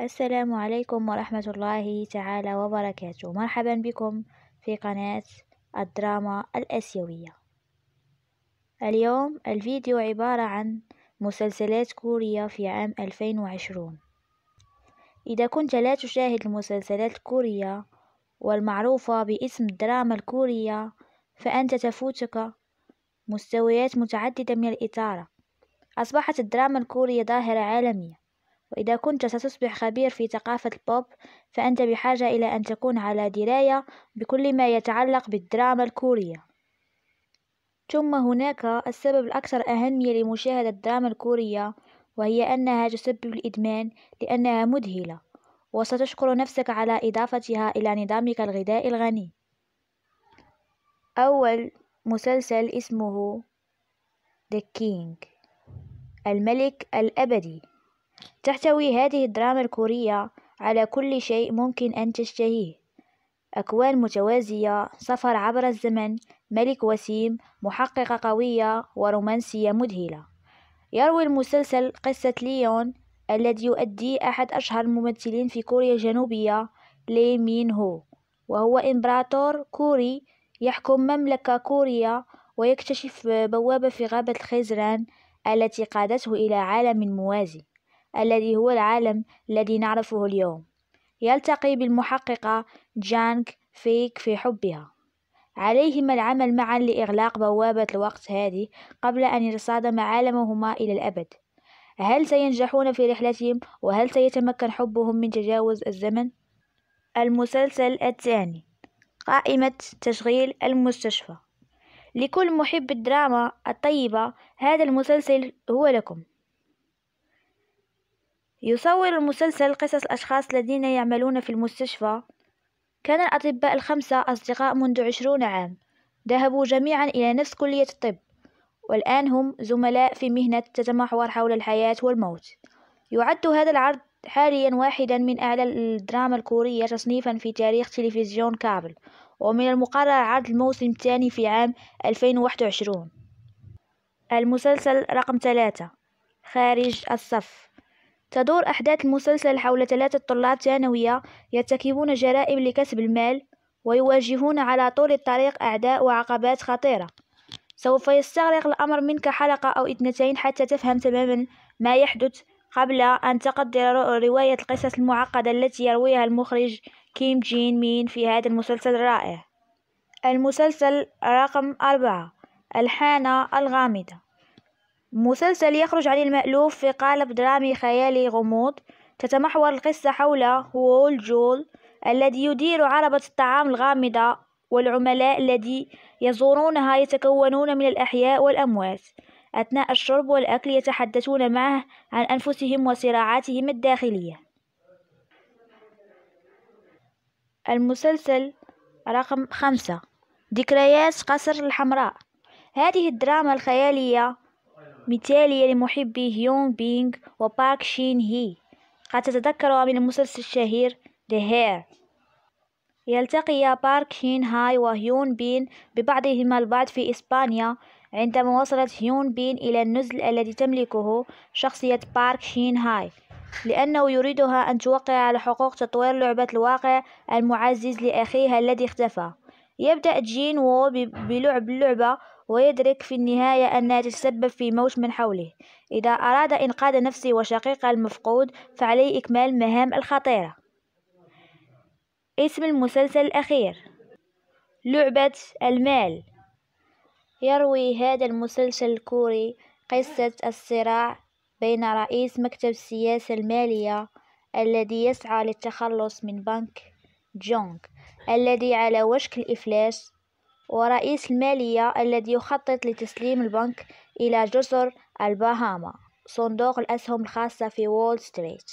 السلام عليكم ورحمة الله تعالى وبركاته مرحبا بكم في قناة الدراما الآسيوية اليوم الفيديو عبارة عن مسلسلات كوريا في عام 2020 إذا كنت لا تشاهد المسلسلات الكورية والمعروفة باسم الدراما الكورية فأنت تفوتك مستويات متعددة من الإثارة أصبحت الدراما الكورية ظاهرة عالمية وإذا كنت ستصبح خبير في ثقافة البوب فأنت بحاجة إلى أن تكون على دراية بكل ما يتعلق بالدراما الكورية ثم هناك السبب الأكثر أهمية لمشاهدة الدراما الكورية وهي أنها تسبب الإدمان لأنها مذهلة وستشكر نفسك على إضافتها إلى نظامك الغذائي الغني أول مسلسل اسمه The King الملك الأبدي تحتوي هذه الدراما الكورية على كل شيء ممكن أن تشتهيه أكوان متوازية سفر عبر الزمن ملك وسيم محققة قوية ورومانسية مذهلة يروي المسلسل قصة ليون الذي يؤدي أحد أشهر الممثلين في كوريا الجنوبية لي مين هو وهو إمبراطور كوري يحكم مملكة كوريا ويكتشف بوابة في غابة الخزران التي قادته إلى عالم موازي الذي هو العالم الذي نعرفه اليوم يلتقي بالمحققة جانك فيك في حبها عليهما العمل معا لإغلاق بوابة الوقت هذه قبل أن يتصادم عالمهما إلى الأبد هل سينجحون في رحلتهم وهل سيتمكن حبهم من تجاوز الزمن؟ المسلسل الثاني قائمة تشغيل المستشفى لكل محب الدراما الطيبة هذا المسلسل هو لكم يصور المسلسل قصص الأشخاص الذين يعملون في المستشفى كان الأطباء الخمسة أصدقاء منذ عشرون عام ذهبوا جميعا إلى نفس كلية الطب والآن هم زملاء في مهنة تتمحور حول الحياة والموت يعد هذا العرض حاليا واحدا من أعلى الدراما الكورية تصنيفا في تاريخ تلفزيون كابل ومن المقرر عرض الموسم الثاني في عام 2021 المسلسل رقم ثلاثة خارج الصف تدور أحداث المسلسل حول ثلاثة طلاب ثانوية يرتكبون جرائم لكسب المال ويواجهون على طول الطريق أعداء وعقبات خطيرة سوف يستغرق الأمر منك حلقة أو اثنتين حتى تفهم تماما ما يحدث قبل أن تقدر رواية القصص المعقدة التي يرويها المخرج كيم جين مين في هذا المسلسل الرائع المسلسل رقم أربعة الحانة الغامضة مسلسل يخرج عن المألوف في قالب درامي خيالي غموض تتمحور القصة حول وول جول الذي يدير عربة الطعام الغامضة والعملاء الذي يزورونها يتكونون من الأحياء والأموات أثناء الشرب والأكل يتحدثون معه عن أنفسهم وصراعاتهم الداخلية المسلسل رقم خمسة ذكريات قصر الحمراء هذه الدراما الخيالية مثالية لمحبي هيون بينغ وباك شين هي قد تتذكرها من المسلسل الشهير The Hair يلتقي بارك شين هاي وهيون بين ببعضهما البعض في إسبانيا عندما وصلت هيون بين إلى النزل الذي تملكه شخصية بارك شين هاي لأنه يريدها أن توقع على حقوق تطوير لعبة الواقع المعزز لأخيها الذي اختفى يبدأ جين وو بلعب اللعبة ويدرك في النهاية أنها تتسبب في موت من حوله إذا أراد إنقاذ نفسه وشقيقه المفقود فعليه إكمال مهام الخطيرة اسم المسلسل الأخير لعبة المال يروي هذا المسلسل الكوري قصة الصراع بين رئيس مكتب السياسة المالية الذي يسعى للتخلص من بنك جونغ الذي على وشك الإفلاس ورئيس المالية الذي يخطط لتسليم البنك إلى جزر الباهاما صندوق الأسهم الخاصة في وول ستريت